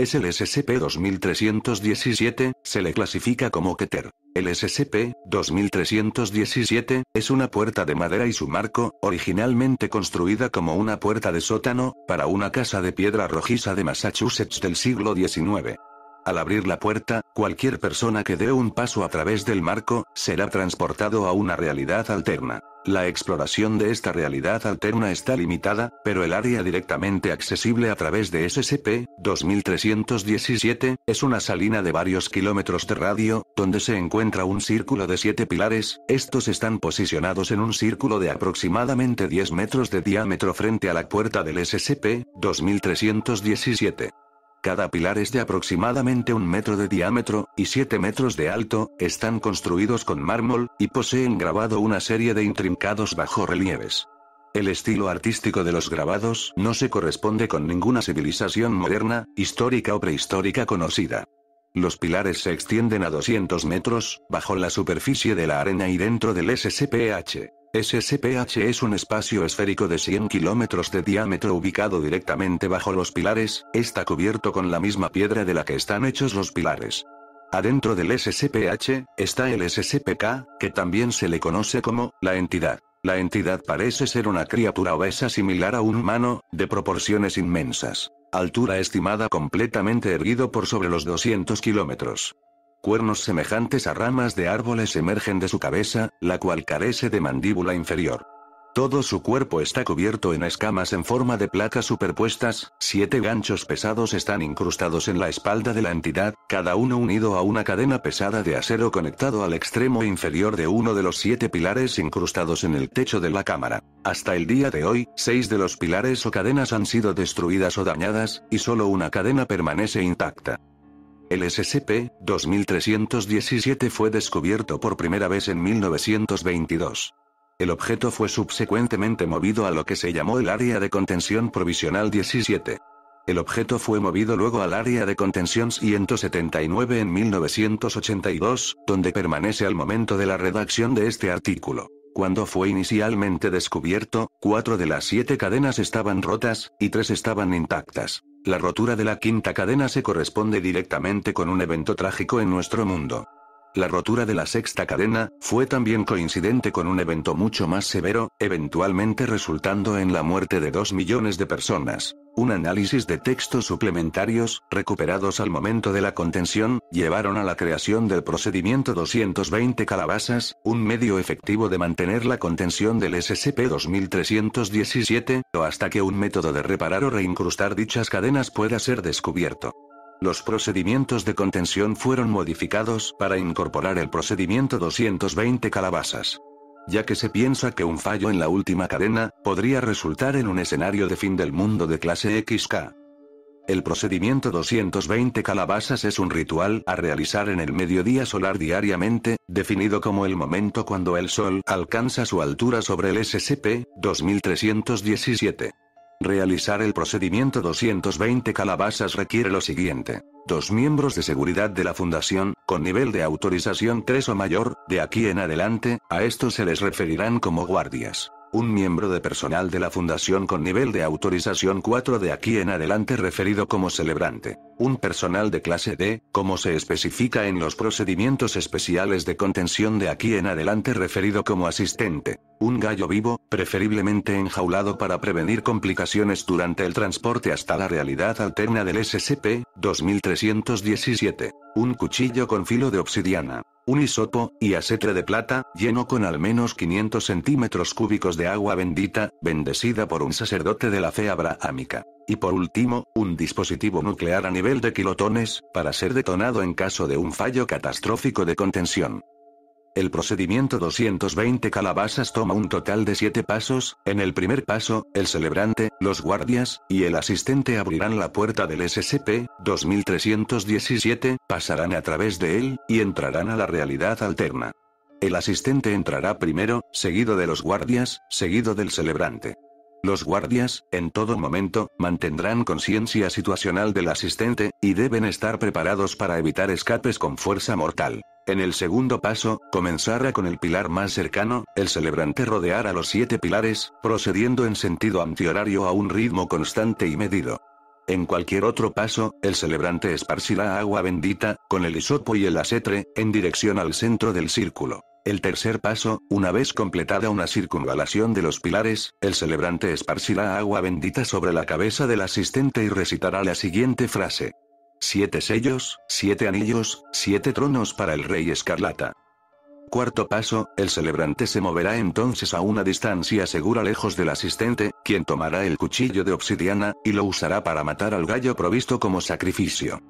Es el SCP-2317, se le clasifica como Keter. El SCP-2317 es una puerta de madera y su marco, originalmente construida como una puerta de sótano, para una casa de piedra rojiza de Massachusetts del siglo XIX. Al abrir la puerta, cualquier persona que dé un paso a través del marco, será transportado a una realidad alterna. La exploración de esta realidad alterna está limitada, pero el área directamente accesible a través de SCP-2317 es una salina de varios kilómetros de radio, donde se encuentra un círculo de siete pilares, estos están posicionados en un círculo de aproximadamente 10 metros de diámetro frente a la puerta del SCP-2317. Cada pilar es de aproximadamente un metro de diámetro, y 7 metros de alto, están construidos con mármol, y poseen grabado una serie de intrincados bajorrelieves. El estilo artístico de los grabados no se corresponde con ninguna civilización moderna, histórica o prehistórica conocida. Los pilares se extienden a 200 metros, bajo la superficie de la arena y dentro del SCPH. SSPH es un espacio esférico de 100 kilómetros de diámetro ubicado directamente bajo los pilares, está cubierto con la misma piedra de la que están hechos los pilares. Adentro del SSPH, está el SSPK, que también se le conoce como, la entidad. La entidad parece ser una criatura obesa similar a un humano, de proporciones inmensas. Altura estimada completamente erguido por sobre los 200 kilómetros. Cuernos semejantes a ramas de árboles emergen de su cabeza, la cual carece de mandíbula inferior. Todo su cuerpo está cubierto en escamas en forma de placas superpuestas, siete ganchos pesados están incrustados en la espalda de la entidad, cada uno unido a una cadena pesada de acero conectado al extremo inferior de uno de los siete pilares incrustados en el techo de la cámara. Hasta el día de hoy, seis de los pilares o cadenas han sido destruidas o dañadas, y solo una cadena permanece intacta. El SCP-2317 fue descubierto por primera vez en 1922. El objeto fue subsecuentemente movido a lo que se llamó el Área de Contención Provisional 17. El objeto fue movido luego al Área de Contención 179 en 1982, donde permanece al momento de la redacción de este artículo. Cuando fue inicialmente descubierto, cuatro de las siete cadenas estaban rotas, y tres estaban intactas. La rotura de la quinta cadena se corresponde directamente con un evento trágico en nuestro mundo. La rotura de la sexta cadena, fue también coincidente con un evento mucho más severo, eventualmente resultando en la muerte de dos millones de personas. Un análisis de textos suplementarios, recuperados al momento de la contención, llevaron a la creación del procedimiento 220 calabazas, un medio efectivo de mantener la contención del SCP-2317, o hasta que un método de reparar o reincrustar dichas cadenas pueda ser descubierto. Los procedimientos de contención fueron modificados para incorporar el procedimiento 220 calabazas. Ya que se piensa que un fallo en la última cadena podría resultar en un escenario de fin del mundo de clase XK. El procedimiento 220 calabazas es un ritual a realizar en el mediodía solar diariamente, definido como el momento cuando el Sol alcanza su altura sobre el SCP-2317. Realizar el procedimiento 220 calabazas requiere lo siguiente. Dos miembros de seguridad de la fundación, con nivel de autorización 3 o mayor, de aquí en adelante, a estos se les referirán como guardias. Un miembro de personal de la fundación con nivel de autorización 4 de aquí en adelante referido como celebrante un personal de clase D, como se especifica en los procedimientos especiales de contención de aquí en adelante referido como asistente. Un gallo vivo, preferiblemente enjaulado para prevenir complicaciones durante el transporte hasta la realidad alterna del SCP-2317. Un cuchillo con filo de obsidiana. Un hisopo, y acetre de plata, lleno con al menos 500 centímetros cúbicos de agua bendita, bendecida por un sacerdote de la fe abrahámica y por último, un dispositivo nuclear a nivel de kilotones, para ser detonado en caso de un fallo catastrófico de contención. El procedimiento 220 calabazas toma un total de siete pasos, en el primer paso, el celebrante, los guardias, y el asistente abrirán la puerta del SCP-2317, pasarán a través de él, y entrarán a la realidad alterna. El asistente entrará primero, seguido de los guardias, seguido del celebrante. Los guardias, en todo momento, mantendrán conciencia situacional del asistente, y deben estar preparados para evitar escapes con fuerza mortal. En el segundo paso, comenzará con el pilar más cercano, el celebrante rodeará los siete pilares, procediendo en sentido antihorario a un ritmo constante y medido. En cualquier otro paso, el celebrante esparcirá agua bendita, con el hisopo y el acetre, en dirección al centro del círculo. El tercer paso, una vez completada una circunvalación de los pilares, el celebrante esparcirá agua bendita sobre la cabeza del asistente y recitará la siguiente frase. Siete sellos, siete anillos, siete tronos para el rey escarlata. Cuarto paso, el celebrante se moverá entonces a una distancia segura lejos del asistente, quien tomará el cuchillo de obsidiana, y lo usará para matar al gallo provisto como sacrificio.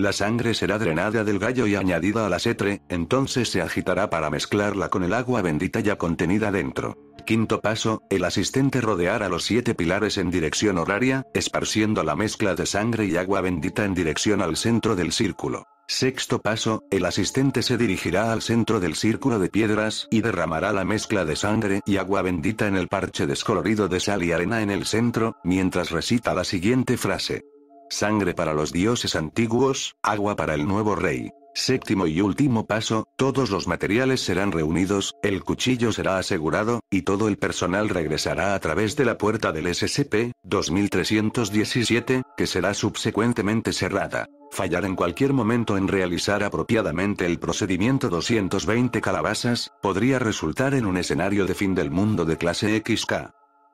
La sangre será drenada del gallo y añadida la setre entonces se agitará para mezclarla con el agua bendita ya contenida dentro. Quinto paso, el asistente rodeará los siete pilares en dirección horaria, esparciendo la mezcla de sangre y agua bendita en dirección al centro del círculo. Sexto paso, el asistente se dirigirá al centro del círculo de piedras y derramará la mezcla de sangre y agua bendita en el parche descolorido de sal y arena en el centro, mientras recita la siguiente frase. Sangre para los dioses antiguos, agua para el nuevo rey. Séptimo y último paso, todos los materiales serán reunidos, el cuchillo será asegurado, y todo el personal regresará a través de la puerta del SCP-2317, que será subsecuentemente cerrada. Fallar en cualquier momento en realizar apropiadamente el procedimiento 220 calabazas, podría resultar en un escenario de fin del mundo de clase XK.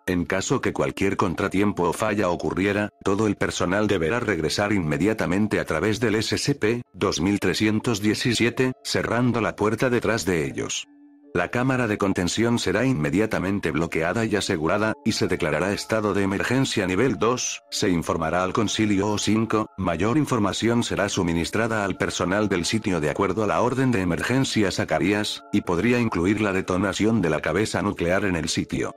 En caso que cualquier contratiempo o falla ocurriera, todo el personal deberá regresar inmediatamente a través del SCP-2317, cerrando la puerta detrás de ellos. La cámara de contención será inmediatamente bloqueada y asegurada, y se declarará estado de emergencia nivel 2, se informará al concilio O5, mayor información será suministrada al personal del sitio de acuerdo a la orden de emergencia Zacarías, y podría incluir la detonación de la cabeza nuclear en el sitio.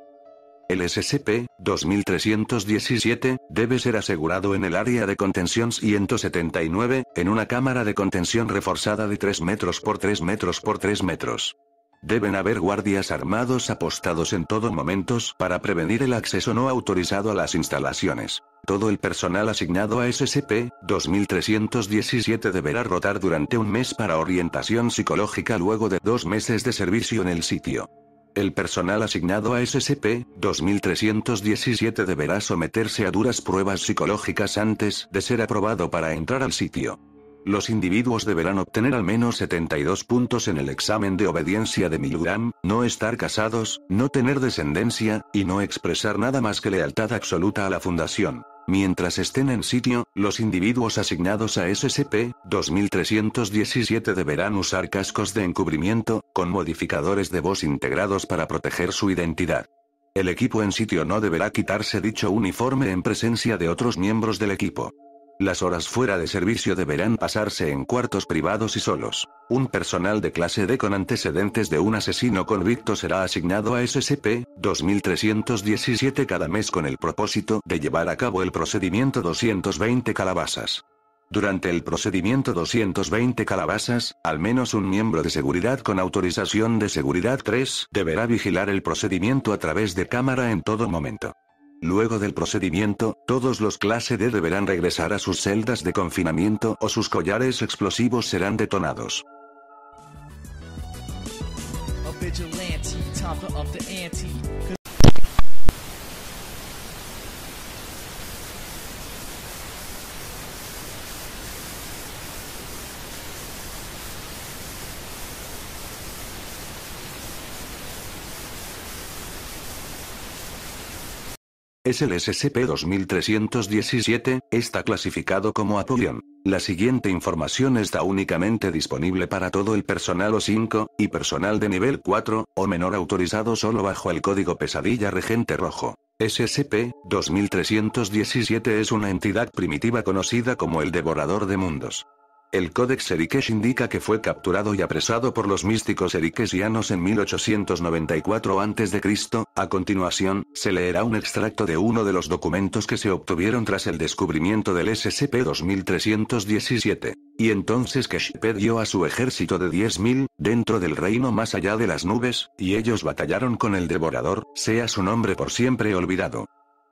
El SCP-2317 debe ser asegurado en el área de contención 179, en una cámara de contención reforzada de 3 metros por 3 metros por 3 metros. Deben haber guardias armados apostados en todo momentos para prevenir el acceso no autorizado a las instalaciones. Todo el personal asignado a SCP-2317 deberá rotar durante un mes para orientación psicológica luego de dos meses de servicio en el sitio. El personal asignado a SCP-2317 deberá someterse a duras pruebas psicológicas antes de ser aprobado para entrar al sitio. Los individuos deberán obtener al menos 72 puntos en el examen de obediencia de Milgram, no estar casados, no tener descendencia, y no expresar nada más que lealtad absoluta a la Fundación. Mientras estén en sitio, los individuos asignados a SCP-2317 deberán usar cascos de encubrimiento, con modificadores de voz integrados para proteger su identidad. El equipo en sitio no deberá quitarse dicho uniforme en presencia de otros miembros del equipo. Las horas fuera de servicio deberán pasarse en cuartos privados y solos. Un personal de clase D con antecedentes de un asesino convicto será asignado a SCP-2317 cada mes con el propósito de llevar a cabo el procedimiento 220 calabazas. Durante el procedimiento 220 calabazas, al menos un miembro de seguridad con autorización de seguridad 3 deberá vigilar el procedimiento a través de cámara en todo momento. Luego del procedimiento, todos los clase D deberán regresar a sus celdas de confinamiento o sus collares explosivos serán detonados. Es el SCP-2317, está clasificado como Apulión. La siguiente información está únicamente disponible para todo el personal O5, y personal de nivel 4, o menor autorizado solo bajo el código pesadilla regente rojo. SCP-2317 es una entidad primitiva conocida como el Devorador de Mundos. El Códex Erikesh indica que fue capturado y apresado por los místicos erikesianos en 1894 a.C. A continuación, se leerá un extracto de uno de los documentos que se obtuvieron tras el descubrimiento del SCP-2317. Y entonces Kesh dio a su ejército de 10.000, dentro del reino más allá de las nubes, y ellos batallaron con el devorador, sea su nombre por siempre olvidado.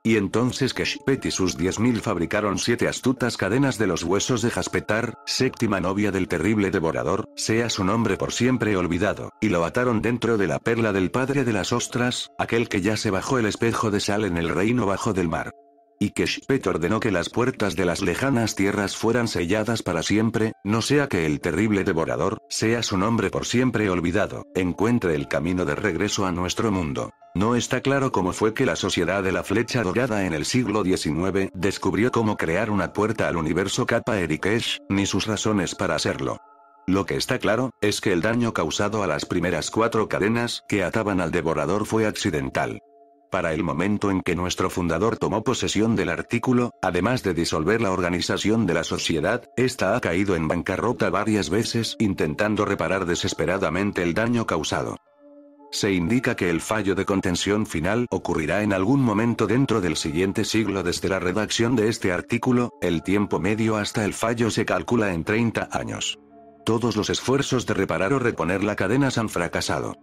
Y entonces Keshpet y sus diez mil fabricaron siete astutas cadenas de los huesos de Jaspetar, séptima novia del terrible devorador, sea su nombre por siempre olvidado, y lo ataron dentro de la perla del padre de las ostras, aquel que ya se bajó el espejo de sal en el reino bajo del mar y Keshpet ordenó que las puertas de las lejanas tierras fueran selladas para siempre, no sea que el terrible devorador, sea su nombre por siempre olvidado, encuentre el camino de regreso a nuestro mundo. No está claro cómo fue que la Sociedad de la Flecha Dorada en el siglo XIX descubrió cómo crear una puerta al universo Kappa Erikesh, ni sus razones para hacerlo. Lo que está claro, es que el daño causado a las primeras cuatro cadenas que ataban al devorador fue accidental. Para el momento en que nuestro fundador tomó posesión del artículo, además de disolver la organización de la sociedad, esta ha caído en bancarrota varias veces intentando reparar desesperadamente el daño causado. Se indica que el fallo de contención final ocurrirá en algún momento dentro del siguiente siglo desde la redacción de este artículo, el tiempo medio hasta el fallo se calcula en 30 años. Todos los esfuerzos de reparar o reponer la cadenas han fracasado.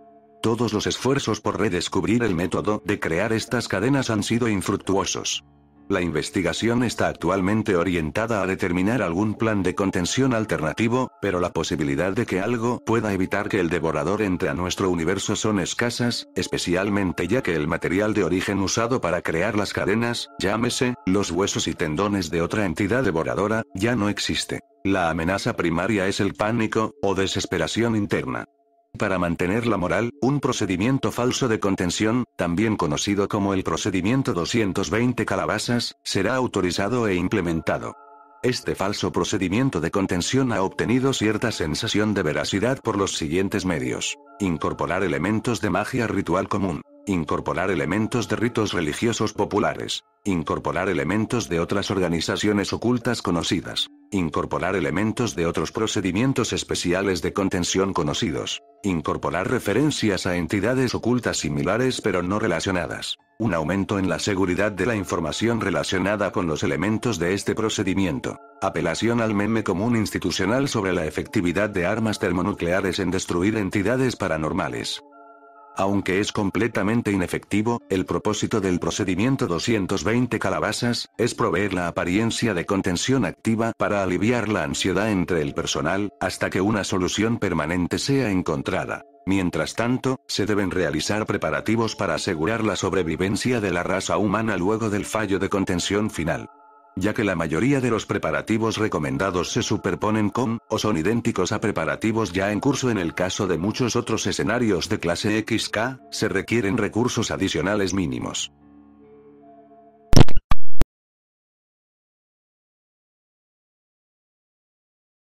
Todos los esfuerzos por redescubrir el método de crear estas cadenas han sido infructuosos. La investigación está actualmente orientada a determinar algún plan de contención alternativo, pero la posibilidad de que algo pueda evitar que el devorador entre a nuestro universo son escasas, especialmente ya que el material de origen usado para crear las cadenas, llámese, los huesos y tendones de otra entidad devoradora, ya no existe. La amenaza primaria es el pánico, o desesperación interna. Para mantener la moral, un procedimiento falso de contención, también conocido como el procedimiento 220 calabazas, será autorizado e implementado. Este falso procedimiento de contención ha obtenido cierta sensación de veracidad por los siguientes medios. Incorporar elementos de magia ritual común. Incorporar elementos de ritos religiosos populares. Incorporar elementos de otras organizaciones ocultas conocidas. Incorporar elementos de otros procedimientos especiales de contención conocidos. Incorporar referencias a entidades ocultas similares pero no relacionadas. Un aumento en la seguridad de la información relacionada con los elementos de este procedimiento. Apelación al meme común institucional sobre la efectividad de armas termonucleares en destruir entidades paranormales. Aunque es completamente inefectivo, el propósito del procedimiento 220 calabazas, es proveer la apariencia de contención activa para aliviar la ansiedad entre el personal, hasta que una solución permanente sea encontrada. Mientras tanto, se deben realizar preparativos para asegurar la sobrevivencia de la raza humana luego del fallo de contención final ya que la mayoría de los preparativos recomendados se superponen con, o son idénticos a preparativos ya en curso en el caso de muchos otros escenarios de clase XK, se requieren recursos adicionales mínimos.